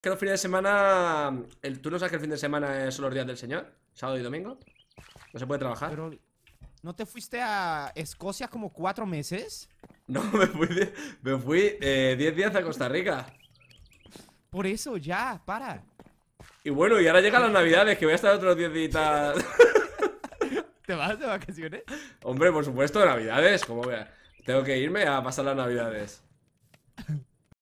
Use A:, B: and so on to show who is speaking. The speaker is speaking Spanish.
A: que los fines de semana... ¿Tú no sabes que el fin de semana son los días del señor? ¿Sábado y domingo?
B: ¿No se puede trabajar?
C: ¿No te fuiste a Escocia como cuatro meses?
B: No, me fui eh, diez días a Costa Rica
C: Por eso,
D: ya, para
B: Y bueno, y ahora llegan las navidades Que voy a estar otros diez días
E: ¿Te vas de vacaciones?
B: Hombre, por supuesto, navidades Como Tengo que irme
F: a pasar las navidades